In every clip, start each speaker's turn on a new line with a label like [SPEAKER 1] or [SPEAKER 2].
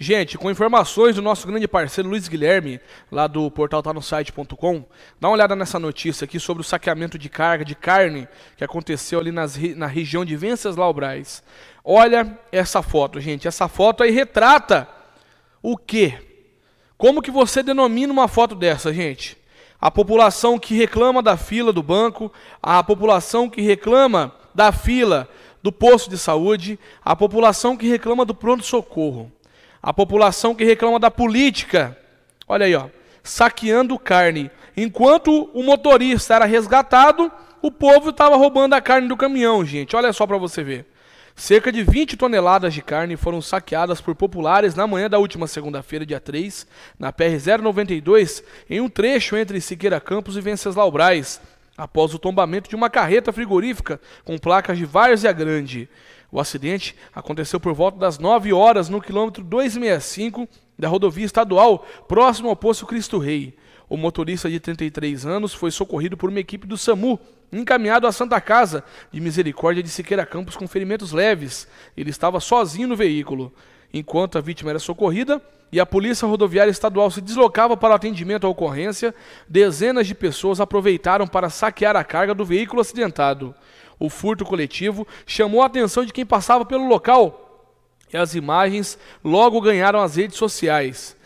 [SPEAKER 1] Gente, com informações do nosso grande parceiro Luiz Guilherme, lá do portal tá no site.com, dá uma olhada nessa notícia aqui sobre o saqueamento de carga de carne que aconteceu ali nas, na região de Venceslau Braz. Olha essa foto, gente. Essa foto aí retrata o quê? Como que você denomina uma foto dessa, gente? A população que reclama da fila do banco, a população que reclama da fila do posto de saúde, a população que reclama do pronto-socorro. A população que reclama da política, olha aí, ó, saqueando carne. Enquanto o motorista era resgatado, o povo estava roubando a carne do caminhão, gente. Olha só para você ver. Cerca de 20 toneladas de carne foram saqueadas por populares na manhã da última segunda-feira, dia 3, na PR-092, em um trecho entre Siqueira Campos e Venceslau Braz, após o tombamento de uma carreta frigorífica com placas de Várzea Grande. O acidente aconteceu por volta das 9 horas no quilômetro 265 da rodovia estadual, próximo ao posto Cristo Rei. O motorista de 33 anos foi socorrido por uma equipe do SAMU, encaminhado à Santa Casa de Misericórdia de Siqueira Campos com ferimentos leves. Ele estava sozinho no veículo enquanto a vítima era socorrida e a Polícia Rodoviária Estadual se deslocava para o atendimento à ocorrência, dezenas de pessoas aproveitaram para saquear a carga do veículo acidentado. O furto coletivo chamou a atenção de quem passava pelo local e as imagens logo ganharam as redes sociais.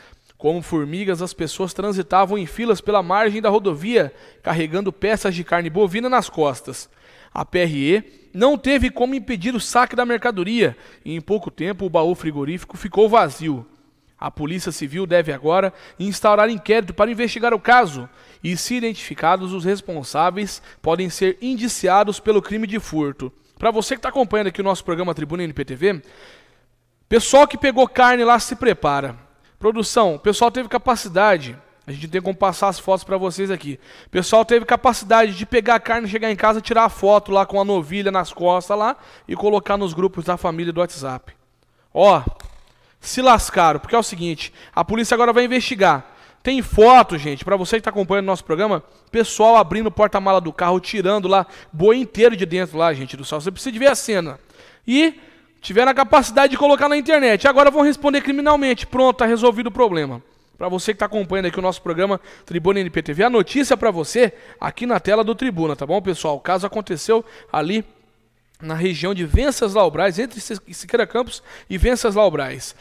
[SPEAKER 1] Como formigas, as pessoas transitavam em filas pela margem da rodovia, carregando peças de carne bovina nas costas. A PRE não teve como impedir o saque da mercadoria e, em pouco tempo, o baú frigorífico ficou vazio. A Polícia Civil deve agora instaurar inquérito para investigar o caso e, se identificados, os responsáveis podem ser indiciados pelo crime de furto. Para você que está acompanhando aqui o nosso programa Tribuna NPTV, pessoal que pegou carne lá se prepara Produção, o pessoal teve capacidade. A gente tem como passar as fotos para vocês aqui. O pessoal teve capacidade de pegar a carne, chegar em casa, tirar a foto lá com a novilha nas costas lá e colocar nos grupos da família do WhatsApp. Ó, se lascaram, porque é o seguinte, a polícia agora vai investigar. Tem foto, gente, para você que está acompanhando o nosso programa, pessoal abrindo porta-mala do carro, tirando lá boi inteiro de dentro lá, gente do céu. Você precisa ver a cena. E tiveram a capacidade de colocar na internet. Agora vão responder criminalmente. Pronto, está resolvido o problema. Para você que está acompanhando aqui o nosso programa Tribuna NPTV, a notícia para você aqui na tela do Tribuna, tá bom, pessoal? O caso aconteceu ali na região de Venceslau Braz, entre Siqueira Campos e Venceslau Braz.